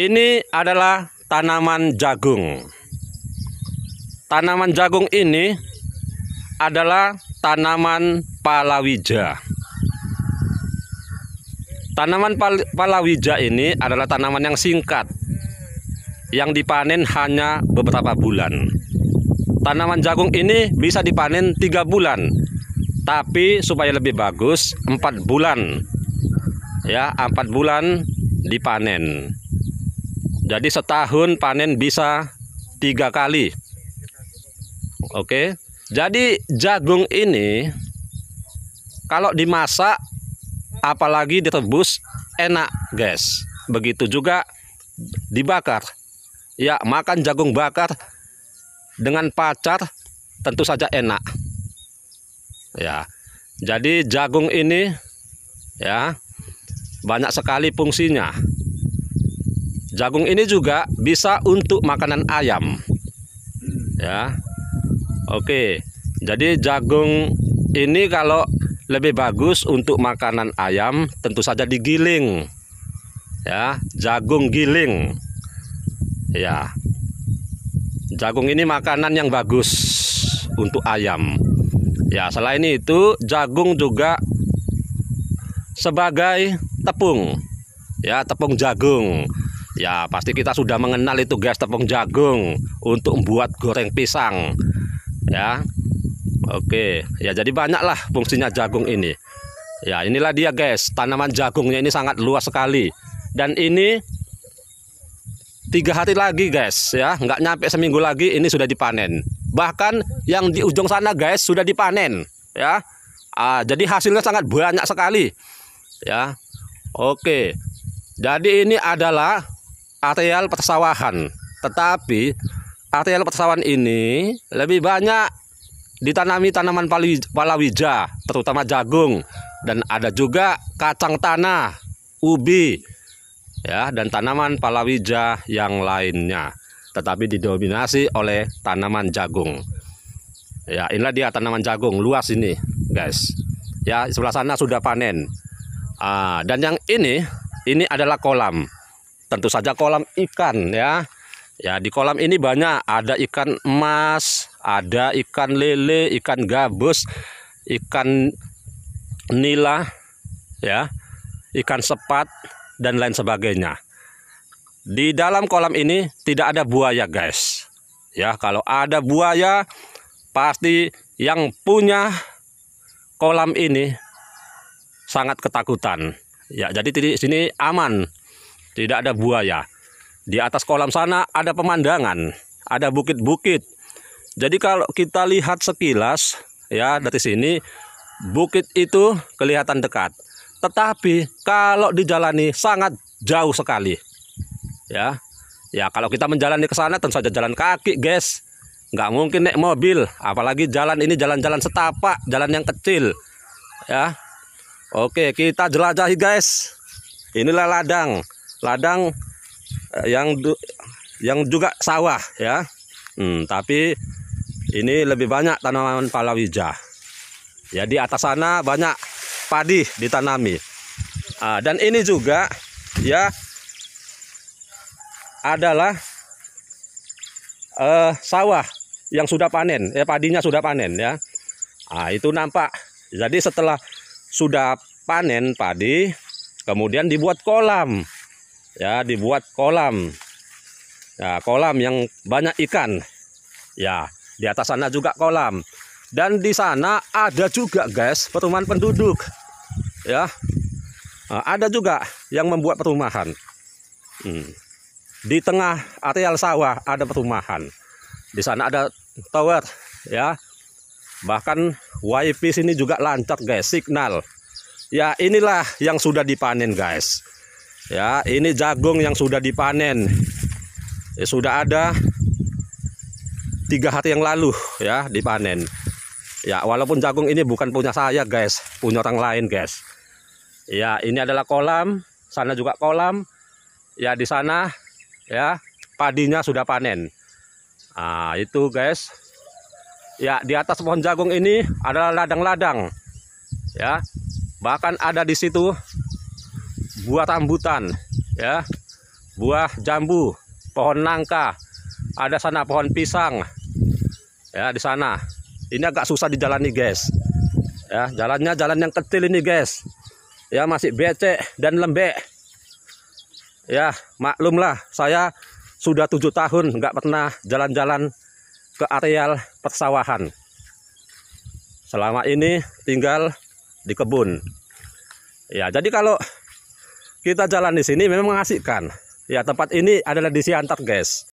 Ini adalah tanaman jagung. Tanaman jagung ini adalah tanaman palawija. Tanaman pal palawija ini adalah tanaman yang singkat yang dipanen hanya beberapa bulan. Tanaman jagung ini bisa dipanen tiga bulan, tapi supaya lebih bagus empat bulan. Ya, empat bulan dipanen. Jadi setahun panen bisa tiga kali. Oke. Jadi jagung ini kalau dimasak apalagi direbus enak, guys. Begitu juga dibakar. Ya, makan jagung bakar dengan pacar tentu saja enak. Ya. Jadi jagung ini ya banyak sekali fungsinya. Jagung ini juga bisa untuk makanan ayam. Ya. Oke. Jadi jagung ini kalau lebih bagus untuk makanan ayam tentu saja digiling. Ya, jagung giling. Ya. Jagung ini makanan yang bagus untuk ayam. Ya, selain itu jagung juga sebagai tepung. Ya, tepung jagung. Ya, pasti kita sudah mengenal itu gas tepung jagung untuk membuat goreng pisang. Ya. Oke, ya jadi banyaklah fungsinya jagung ini. Ya, inilah dia guys, tanaman jagungnya ini sangat luas sekali. Dan ini tiga hari lagi guys ya nggak nyampe seminggu lagi ini sudah dipanen bahkan yang di ujung sana guys sudah dipanen ya ah, jadi hasilnya sangat banyak sekali ya oke jadi ini adalah areal persawahan. Tetapi areal persawahan ini lebih banyak ditanami tanaman palawija, terutama jagung dan ada juga kacang tanah, ubi ya dan tanaman palawija yang lainnya. Tetapi didominasi oleh tanaman jagung. Ya, inilah dia tanaman jagung luas ini, guys. Ya, sebelah sana sudah panen. Ah, dan yang ini ini adalah kolam tentu saja kolam ikan ya. Ya, di kolam ini banyak ada ikan emas, ada ikan lele, ikan gabus, ikan nila ya, ikan sepat dan lain sebagainya. Di dalam kolam ini tidak ada buaya, guys. Ya, kalau ada buaya pasti yang punya kolam ini sangat ketakutan. Ya, jadi di sini aman tidak ada buaya. Di atas kolam sana ada pemandangan, ada bukit-bukit. Jadi kalau kita lihat sekilas ya dari sini bukit itu kelihatan dekat. Tetapi kalau dijalani sangat jauh sekali. Ya. Ya, kalau kita menjalani ke sana tentu saja jalan kaki, guys. Nggak mungkin naik mobil, apalagi jalan ini jalan-jalan setapak, jalan yang kecil. Ya. Oke, kita jelajahi, guys. Inilah ladang ladang eh, yang yang juga sawah ya. Hmm, tapi ini lebih banyak tanaman palawija. Ya di atas sana banyak padi ditanami. Ah, dan ini juga ya adalah eh, sawah yang sudah panen, ya padinya sudah panen ya. Ah, itu nampak. Jadi setelah sudah panen padi, kemudian dibuat kolam ya dibuat kolam ya, kolam yang banyak ikan ya di atas sana juga kolam dan di sana ada juga guys perumahan penduduk ya nah, ada juga yang membuat perumahan hmm. di tengah areal sawah ada perumahan di sana ada tower ya bahkan wifi sini juga lancar guys signal ya inilah yang sudah dipanen guys Ya, ini jagung yang sudah dipanen. Ya, sudah ada tiga hari yang lalu ya dipanen. Ya, walaupun jagung ini bukan punya saya, guys, punya orang lain, guys. Ya, ini adalah kolam, sana juga kolam. Ya, di sana ya padinya sudah panen. Nah, itu guys. Ya, di atas pohon jagung ini adalah ladang-ladang. Ya. Bahkan ada di situ buah rambutan, ya, buah jambu, pohon nangka, ada sana pohon pisang, ya di sana. Ini agak susah dijalani guys, ya jalannya jalan yang kecil ini guys, ya masih becek dan lembek. Ya maklumlah saya sudah tujuh tahun nggak pernah jalan-jalan ke areal persawahan. Selama ini tinggal di kebun. Ya, jadi kalau kita jalan di sini memang mengasihkan. Ya tempat ini adalah di Siantar guys.